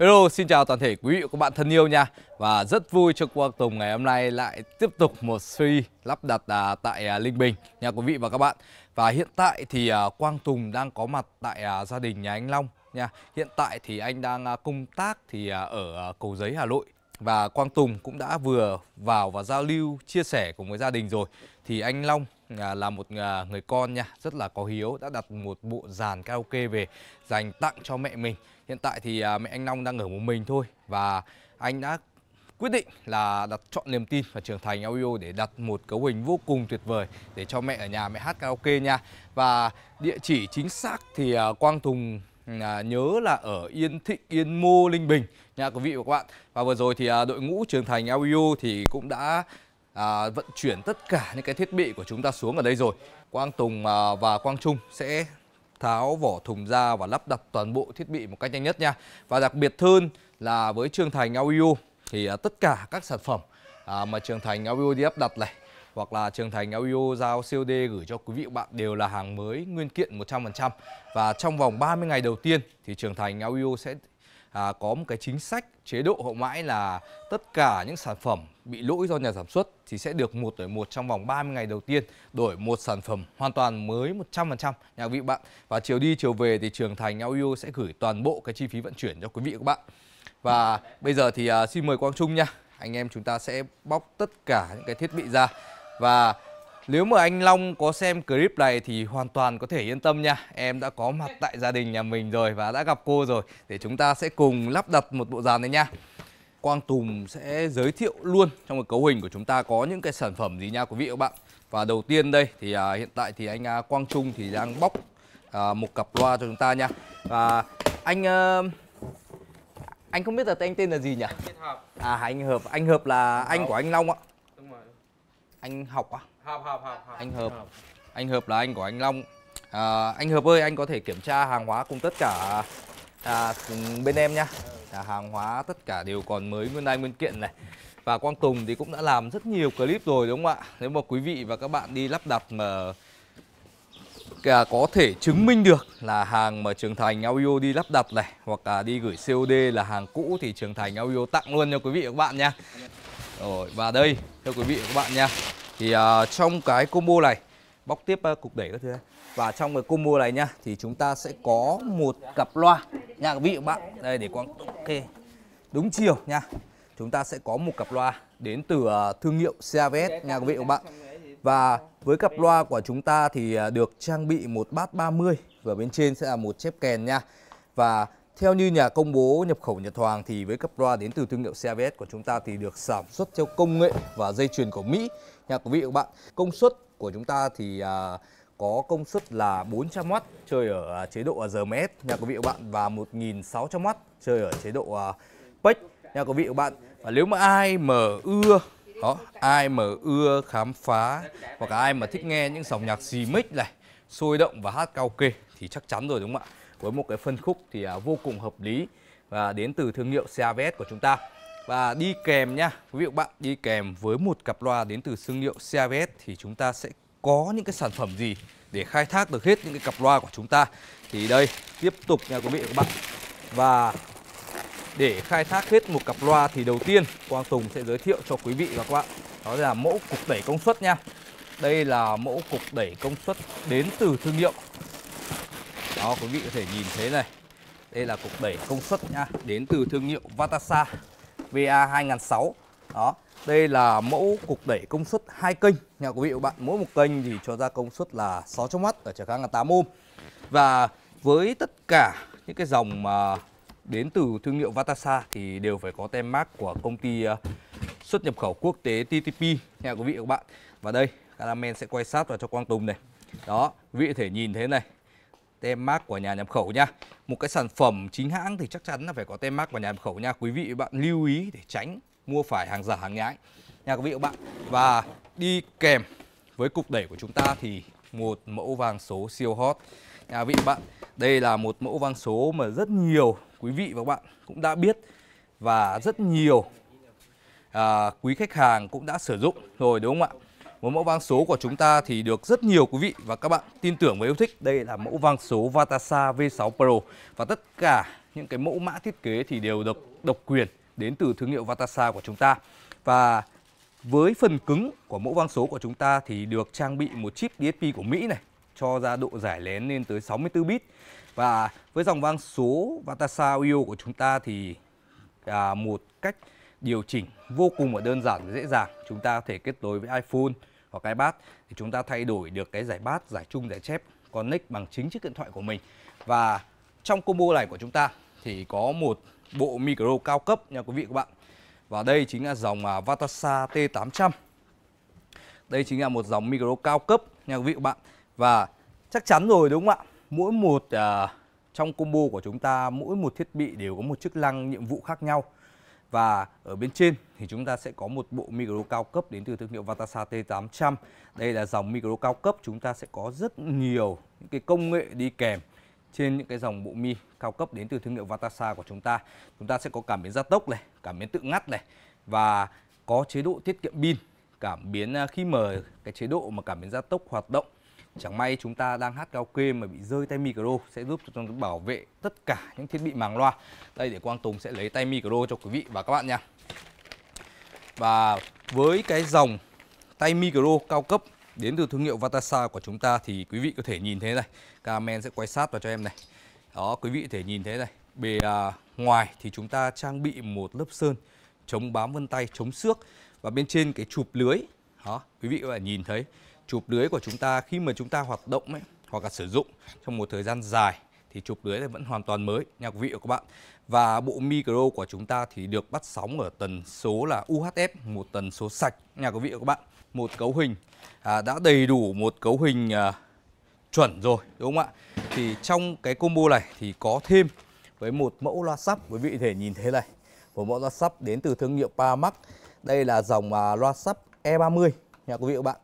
Hello, xin chào toàn thể quý vị và các bạn thân yêu nha Và rất vui cho Quang Tùng ngày hôm nay lại tiếp tục một series lắp đặt à, tại à, Linh Bình nha quý vị và các bạn Và hiện tại thì à, Quang Tùng đang có mặt tại à, gia đình nhà anh Long nha Hiện tại thì anh đang à, công tác thì à, ở à, Cầu Giấy Hà Nội Và Quang Tùng cũng đã vừa vào và giao lưu chia sẻ cùng với gia đình rồi Thì anh Long là một à, người con nha, rất là có hiếu đã đặt một bộ dàn karaoke về dành tặng cho mẹ mình. Hiện tại thì à, mẹ anh Long đang ở một mình thôi và anh đã quyết định là đặt chọn niềm tin và trưởng thành audio e để đặt một cấu hình vô cùng tuyệt vời để cho mẹ ở nhà mẹ hát karaoke nha. Và địa chỉ chính xác thì à, Quang Tùng à, nhớ là ở Yên Thịnh, Yên Mô, Linh Bình nha quý vị và các bạn. Và vừa rồi thì à, đội ngũ trưởng thành audio e thì cũng đã à, vận chuyển tất cả những cái thiết bị của chúng ta xuống ở đây rồi. Quang Tùng à, và Quang Trung sẽ tháo vỏ thùng ra và lắp đặt toàn bộ thiết bị một cách nhanh nhất nha. Và đặc biệt hơn là với Trường Thành Audio thì à, tất cả các sản phẩm à, mà Trường Thành Audio đi lắp đặt này hoặc là Trường Thành Audio giao COD gửi cho quý vị bạn đều là hàng mới nguyên kiện 100% và trong vòng 30 ngày đầu tiên thì Trường Thành Audio sẽ à, có một cái chính sách chế độ hậu mãi là tất cả những sản phẩm bị lỗi do nhà sản xuất thì sẽ được một đổi một trong vòng 30 ngày đầu tiên đổi một sản phẩm hoàn toàn mới 100% nhà vị bạn và chiều đi chiều về thì trường thành audio sẽ gửi toàn bộ cái chi phí vận chuyển cho quý vị các bạn và bây giờ thì à, xin mời Quang Trung nha anh em chúng ta sẽ bóc tất cả những cái thiết bị ra và nếu mà anh Long có xem clip này thì hoàn toàn có thể yên tâm nha. Em đã có mặt tại gia đình nhà mình rồi và đã gặp cô rồi. Để chúng ta sẽ cùng lắp đặt một bộ dàn này nha. Quang Tùng sẽ giới thiệu luôn trong cái cấu hình của chúng ta có những cái sản phẩm gì nha quý vị và các bạn. Và đầu tiên đây thì à, hiện tại thì anh à, Quang Trung thì đang bóc à, một cặp loa cho chúng ta nha. Và anh à, anh không biết là anh tên là gì nhỉ? Anh Hợp À anh Hợp, anh Hợp là anh của anh Long ạ anh học à học học học, học. anh hợp. hợp anh hợp là anh của anh long à, anh hợp ơi anh có thể kiểm tra hàng hóa cùng tất cả à, cùng bên em nha là hàng hóa tất cả đều còn mới nguyên đai nguyên kiện này và quang tùng thì cũng đã làm rất nhiều clip rồi đúng không ạ nếu mà quý vị và các bạn đi lắp đặt mà cả có thể chứng minh được là hàng mà Trường Thành Audio đi lắp đặt này hoặc là đi gửi COD là hàng cũ thì Trường Thành Audio tặng luôn cho quý vị và các bạn nha. Rồi và đây cho quý vị và các bạn nha thì uh, trong cái combo này bóc tiếp uh, cục đẩy các thứ và trong cái combo này nhá thì chúng ta sẽ có một cặp loa nha các vị các bạn đây để quang ok đúng chiều nha chúng ta sẽ có một cặp loa đến từ uh, thương hiệu CAVS nha quý vị các bạn và với cặp loa của chúng ta thì à, được trang bị một bát 30 và bên trên sẽ là một chép kèn nha và theo như nhà công bố nhập khẩu Nhật Hoàng thì với cấp loa đến từ thương hiệu xe của chúng ta thì được sản xuất theo công nghệ và dây chuyền của Mỹ. Nhà quý vị và các bạn, công suất của chúng ta thì à, có công suất là 400W chơi ở à, chế độ RMS à, nhà quý vị và các bạn và 1600W chơi ở chế độ à, PEC nhà quý vị và các bạn. Và nếu mà ai mở ưa đó, ai mà ưa khám phá hoặc ai mà thích nghe những dòng nhạc remix này, sôi động và hát karaoke thì chắc chắn rồi đúng không ạ? với một cái phân khúc thì à, vô cùng hợp lý và đến từ thương hiệu CAVS của chúng ta. Và đi kèm nha, quý vị và bạn đi kèm với một cặp loa đến từ thương hiệu CAVS thì chúng ta sẽ có những cái sản phẩm gì để khai thác được hết những cái cặp loa của chúng ta. Thì đây, tiếp tục nha quý vị và các bạn. Và để khai thác hết một cặp loa thì đầu tiên Quang Tùng sẽ giới thiệu cho quý vị và các bạn đó là mẫu cục đẩy công suất nha. Đây là mẫu cục đẩy công suất đến từ thương hiệu đó quý vị có thể nhìn thấy này Đây là cục đẩy công suất nha Đến từ thương hiệu Vatasa VA2006 Đó Đây là mẫu cục đẩy công suất hai kênh Nha quý vị và bạn Mỗi một kênh thì cho ra công suất là 600W Ở trở kháng là 8 ohm Và với tất cả những cái dòng mà đến từ thương hiệu Vatasa thì đều phải có tem mác của công ty ờ, xuất nhập khẩu quốc tế TTP nha quý vị và các bạn. Và đây, cameraman sẽ quay sát vào cho Quang Tùng này. Đó, quý vị có thể nhìn thế này, tem mác của nhà nhập khẩu nha. Một cái sản phẩm chính hãng thì chắc chắn là phải có tem mác của nhà nhập khẩu nha. Quý vị bạn lưu ý để tránh mua phải hàng giả hàng nhái nha quý vị và bạn. Và đi kèm với cục đẩy của chúng ta thì một mẫu vàng số siêu hot nha quý vị bạn. Đây là một mẫu vàng số mà rất nhiều quý vị và các bạn cũng đã biết và rất nhiều à, quý khách hàng cũng đã sử dụng rồi đúng không ạ? Một mẫu vang số của chúng ta thì được rất nhiều quý vị và các bạn tin tưởng và yêu thích. Đây là mẫu vang số Vatasa V6 Pro và tất cả những cái mẫu mã thiết kế thì đều được độc quyền đến từ thương hiệu Vatasa của chúng ta. Và với phần cứng của mẫu vang số của chúng ta thì được trang bị một chip DSP của Mỹ này cho ra độ giải lén lên tới 64 bit. Và với dòng vang số Vatasa UIO của chúng ta thì à, một cách điều chỉnh vô cùng là đơn giản và dễ dàng. Chúng ta có thể kết nối với iPhone hoặc iPad thì chúng ta thay đổi được cái giải bát, giải chung, giải chép connect bằng chính chiếc điện thoại của mình. Và trong combo này của chúng ta thì có một bộ micro cao cấp nha quý vị các bạn. Và đây chính là dòng Vatasa à, T800. Đây chính là một dòng micro cao cấp nha quý vị các bạn. Và chắc chắn rồi đúng không ạ? Mỗi một uh, trong combo của chúng ta mỗi một thiết bị đều có một chức năng nhiệm vụ khác nhau và ở bên trên thì chúng ta sẽ có một bộ micro cao cấp đến từ thương hiệu Vatasa T800. Đây là dòng micro cao cấp chúng ta sẽ có rất nhiều những cái công nghệ đi kèm trên những cái dòng bộ mi cao cấp đến từ thương hiệu Vatasa của chúng ta. Chúng ta sẽ có cảm biến gia tốc này, cảm biến tự ngắt này và có chế độ tiết kiệm pin, cảm biến à, khi mở cái chế độ mà cảm biến gia tốc hoạt động Chẳng may chúng ta đang hát cao karaoke mà bị rơi tay micro sẽ giúp cho chúng ta bảo vệ tất cả những thiết bị màng loa. Đây để Quang Tùng sẽ lấy tay micro cho quý vị và các bạn nha. Và với cái dòng tay micro cao cấp đến từ thương hiệu Vatasa của chúng ta thì quý vị có thể nhìn thấy này. Cameraman sẽ quay sát vào cho em này. Đó, quý vị có thể nhìn thấy này. Bề à, ngoài thì chúng ta trang bị một lớp sơn chống bám vân tay, chống xước và bên trên cái chụp lưới. Đó, quý vị có thể nhìn thấy chụp lưới của chúng ta khi mà chúng ta hoạt động ấy, hoặc là sử dụng trong một thời gian dài thì chụp lưới này vẫn hoàn toàn mới quý vị của các bạn và bộ micro của chúng ta thì được bắt sóng ở tần số là UHF một tần số sạch nhà quý vị và các bạn một cấu hình à, đã đầy đủ một cấu hình à, chuẩn rồi đúng không ạ thì trong cái combo này thì có thêm với một mẫu loa sắp quý vị thể nhìn thấy này một mẫu loa sắp đến từ thương hiệu Pamax đây là dòng à, loa sắp E30 nhà quý vị và các bạn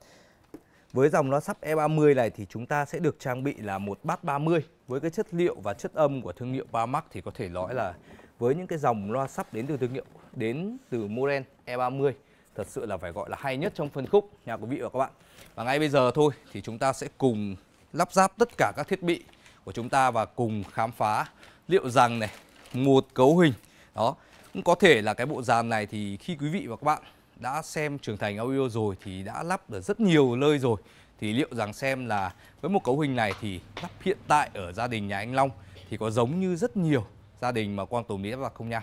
với dòng loa sắp E30 này thì chúng ta sẽ được trang bị là một bát 30 với cái chất liệu và chất âm của thương hiệu Pamax thì có thể nói là với những cái dòng loa sắp đến từ thương hiệu đến từ Moren E30 thật sự là phải gọi là hay nhất trong phân khúc nhà quý vị và các bạn. Và ngay bây giờ thôi thì chúng ta sẽ cùng lắp ráp tất cả các thiết bị của chúng ta và cùng khám phá liệu rằng này một cấu hình đó cũng có thể là cái bộ dàn này thì khi quý vị và các bạn đã xem trưởng thành audio rồi thì đã lắp được rất nhiều nơi rồi thì liệu rằng xem là với một cấu hình này thì lắp hiện tại ở gia đình nhà anh Long thì có giống như rất nhiều gia đình mà Quang Tùng đi lắp đặt không nha?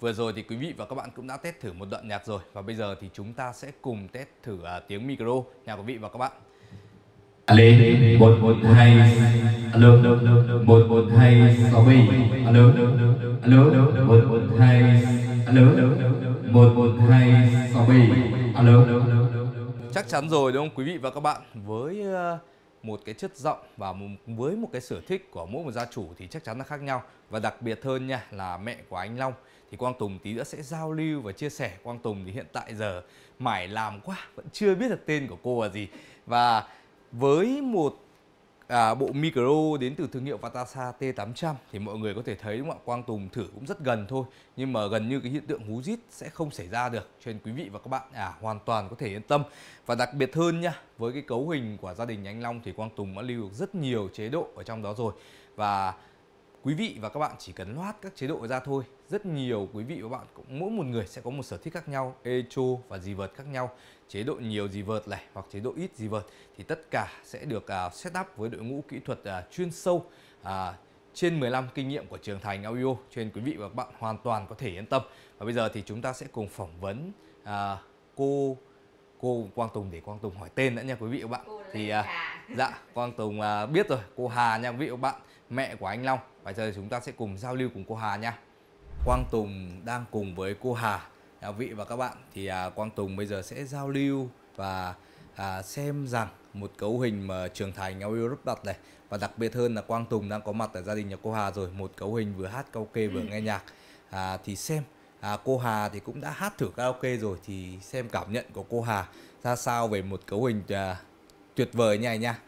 Vừa rồi thì quý vị và các bạn cũng đã test thử một đoạn nhạc rồi và bây giờ thì chúng ta sẽ cùng test thử uh, tiếng micro nhà quý vị và các bạn. Lên một một hai alo một một hai sáu mươi alo alo alo một một hai sáu mươi alo chắc chắn rồi đúng không quý vị và các bạn với ờ, một cái chất giọng và với một cái sở thích của mỗi một gia chủ thì chắc chắn là khác nhau và đặc biệt hơn nha là mẹ của anh Long thì Quang Tùng tí nữa sẽ giao lưu và chia sẻ Quang Tùng thì hiện tại giờ mải làm quá vẫn chưa biết được tên của cô là gì và với một à, bộ micro đến từ thương hiệu Vatasa T800 thì mọi người có thể thấy đúng không ạ Quang Tùng thử cũng rất gần thôi nhưng mà gần như cái hiện tượng hú rít sẽ không xảy ra được cho nên quý vị và các bạn à, hoàn toàn có thể yên tâm và đặc biệt hơn nhá với cái cấu hình của gia đình anh Long thì Quang Tùng đã lưu được rất nhiều chế độ ở trong đó rồi và quý vị và các bạn chỉ cần loát các chế độ ra thôi rất nhiều quý vị và bạn cũng mỗi một người sẽ có một sở thích khác nhau echo và dì vợt khác nhau chế độ nhiều dì vợt này hoặc chế độ ít dì vợt thì tất cả sẽ được uh, set với đội ngũ kỹ thuật uh, chuyên sâu uh, trên 15 kinh nghiệm của trường thành audio trên quý vị và bạn hoàn toàn có thể yên tâm và bây giờ thì chúng ta sẽ cùng phỏng vấn uh, cô cô Quang Tùng để Quang Tùng hỏi tên đã nha quý vị và bạn. Cô thì uh, dạ Quang Tùng uh, biết rồi, cô Hà nha quý vị và bạn, mẹ của anh Long. Và giờ chúng ta sẽ cùng giao lưu cùng cô Hà nha. Quang Tùng đang cùng với cô Hà à, vị và các bạn thì à, Quang Tùng bây giờ sẽ giao lưu và à, xem rằng một cấu hình mà trưởng thành audio rất đặt này và đặc biệt hơn là Quang Tùng đang có mặt tại gia đình nhà cô Hà rồi một cấu hình vừa hát karaoke vừa ừ. nghe nhạc à, thì xem à, cô Hà thì cũng đã hát thử karaoke rồi thì xem cảm nhận của cô Hà ra sao về một cấu hình à, tuyệt vời như này nha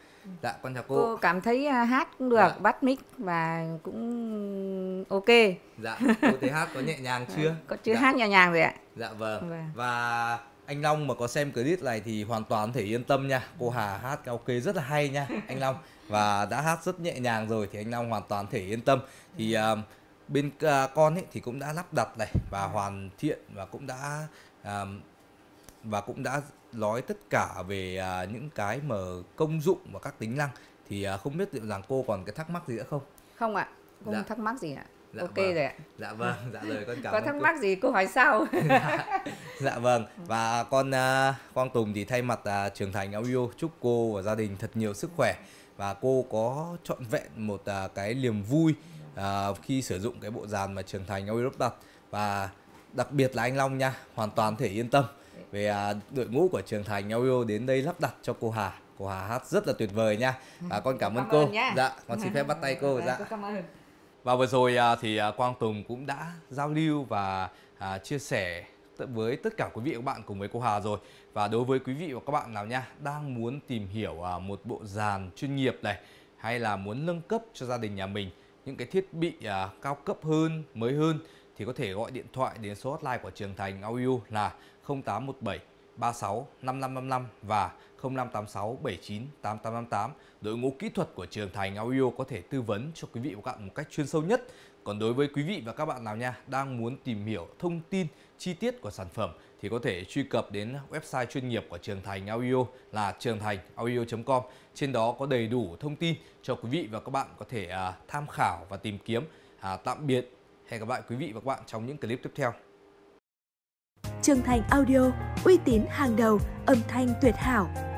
dạ con chào cô cô cảm thấy à, hát cũng được dạ. bắt mic và cũng ok dạ cô thấy hát có nhẹ nhàng dạ, chưa có chưa dạ. hát nhẹ nhàng rồi ạ dạ vâng, vâng. và anh Long mà có xem clip này thì hoàn toàn thể yên tâm nha cô Hà hát ok rất là hay nha anh Long và đã hát rất nhẹ nhàng rồi thì anh Long hoàn toàn thể yên tâm thì uh, bên uh, con ấy thì cũng đã lắp đặt này và hoàn thiện và cũng đã uh, và cũng đã nói tất cả về à, những cái mà công dụng và các tính năng thì à, không biết liệu rằng cô còn cái thắc mắc gì nữa không? Không ạ, à, không dạ. thắc mắc gì ạ. À. Dạ ok vâng. rồi ạ. Dạ vâng, dạ lời con cảm Có thắc mắc cô. gì cô hỏi sau. dạ, dạ vâng ừ. và con à, con Tùng thì thay mặt à, trưởng thành audio chúc cô và gia đình thật nhiều sức khỏe và cô có trọn vẹn một à, cái niềm vui à, khi sử dụng cái bộ dàn mà trưởng thành audio lắp đặt và đặc biệt là anh Long nha, hoàn toàn thể yên tâm về à, đội ngũ của trường thành audio đến đây lắp đặt cho cô Hà cô Hà hát rất là tuyệt vời nha và con cảm ơn cô ơn nha. dạ con xin phép bắt tay cô dạ, dạ. cảm ơn. và vừa rồi à, thì à, Quang Tùng cũng đã giao lưu và à, chia sẻ với tất cả quý vị và các bạn cùng với cô Hà rồi và đối với quý vị và các bạn nào nha đang muốn tìm hiểu à, một bộ dàn chuyên nghiệp này hay là muốn nâng cấp cho gia đình nhà mình những cái thiết bị cao cấp hơn mới hơn thì có thể gọi điện thoại đến số hotline của Trường Thành Audio là 0817 36 5555 và 0586 79 8888. Đội ngũ kỹ thuật của Trường Thành Audio có thể tư vấn cho quý vị và các bạn một cách chuyên sâu nhất. Còn đối với quý vị và các bạn nào nha đang muốn tìm hiểu thông tin chi tiết của sản phẩm thì có thể truy cập đến website chuyên nghiệp của Trường Thành Audio là trường thành audio.com. Trên đó có đầy đủ thông tin cho quý vị và các bạn có thể à, tham khảo và tìm kiếm. À, tạm biệt. Hẹn gặp lại quý vị và các bạn trong những clip tiếp theo. Trường Thành Audio, uy tín hàng đầu, âm thanh tuyệt hảo,